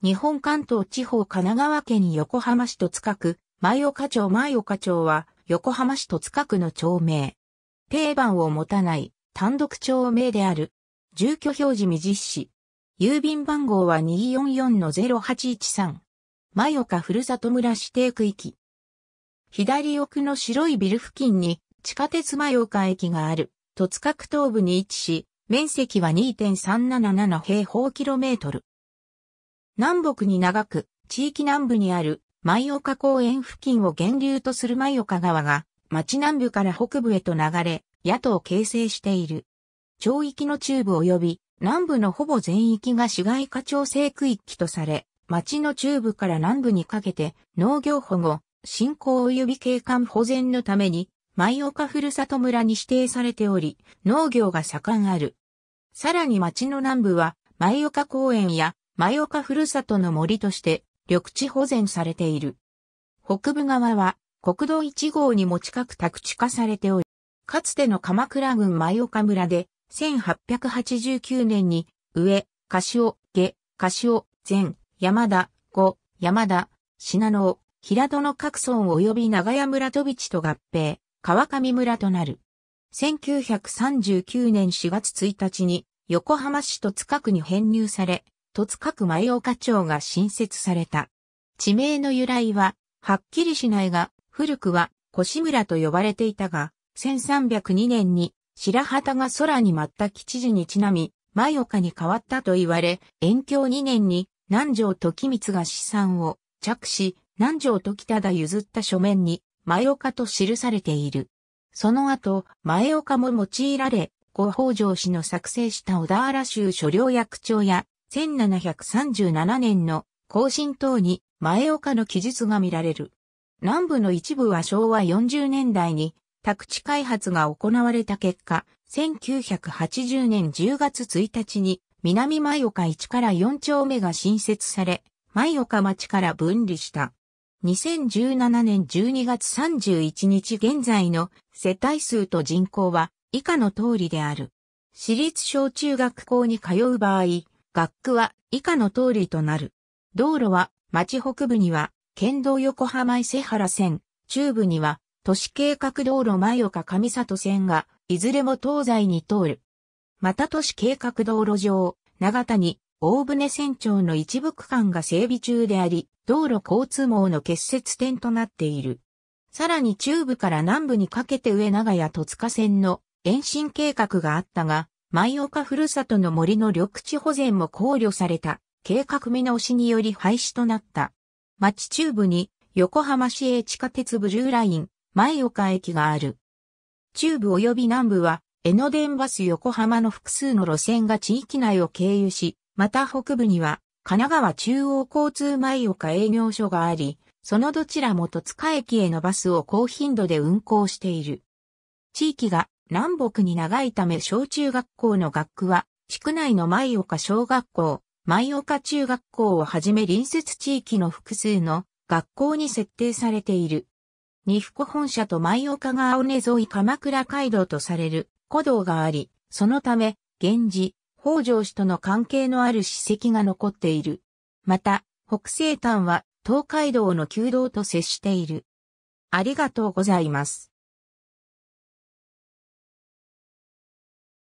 日本関東地方神奈川県横浜市戸塚区、前岡町前岡町は、横浜市戸塚区の町名。定番を持たない単独町名である。住居表示未実施。郵便番号は244-0813。前岡ふるさと村指定区域。左奥の白いビル付近に地下鉄前岡駅がある。戸塚区東部に位置し、面積は2.377平方キロメートル。南北に長く、地域南部にある、舞岡公園付近を源流とする舞岡川が、町南部から北部へと流れ、野党を形成している。町域の中部及び、南部のほぼ全域が市街化調整区域とされ、町の中部から南部にかけて、農業保護、振興及び景観保全のために、舞岡ふるさと村に指定されており、農業が盛んある。さらに町の南部は、舞岡公園や前岡ふるさとの森として緑地保全されている。北部側は国道1号にも近く宅地化されており、かつての鎌倉郡前岡村で1889年に上、柏、下、柏、前、山田、後、山田、品能、平戸の各村及び長屋村飛び地と合併、川上村となる。1939年4月1日に横浜市と塚区に編入され、戸塚区前岡町が新設された。地名の由来は、はっきりしないが、古くは、越村と呼ばれていたが、1302年に、白旗が空に舞った吉時にちなみ、前岡に変わったと言われ、延享2年に、南条時光が資産を着し、南条時忠譲った書面に、前岡と記されている。その後、前岡も用いられ、ご北条氏の作成した小田原州所領役長や1737年の更新等に前岡の記述が見られる。南部の一部は昭和40年代に宅地開発が行われた結果、1980年10月1日に南前岡1から4丁目が新設され、前岡町から分離した。2017年12月31日現在の世帯数と人口は以下の通りである。私立小中学校に通う場合、学区は以下の通りとなる。道路は町北部には県道横浜伊勢原線、中部には都市計画道路前岡上里線がいずれも東西に通る。また都市計画道路上、長谷、大船船長の一部区間が整備中であり、道路交通網の結節点となっている。さらに中部から南部にかけて上長屋戸塚線の延伸計画があったが、舞岡ふるさとの森の緑地保全も考慮された計画見直しにより廃止となった。町中部に横浜市営地下鉄ブルーライン、舞岡駅がある。中部及び南部は江ノ電バス横浜の複数の路線が地域内を経由し、また北部には神奈川中央交通舞岡営業所があり、そのどちらも戸塚駅へのバスを高頻度で運行している。地域が南北に長いため小中学校の学区は、地区内の舞岡小学校、舞岡中学校をはじめ隣接地域の複数の学校に設定されている。二福本社と舞岡が青根沿い鎌倉街道とされる古道があり、そのため、源氏、北条氏との関係のある史跡が残っている。また、北西端は東海道の旧道と接している。ありがとうございます。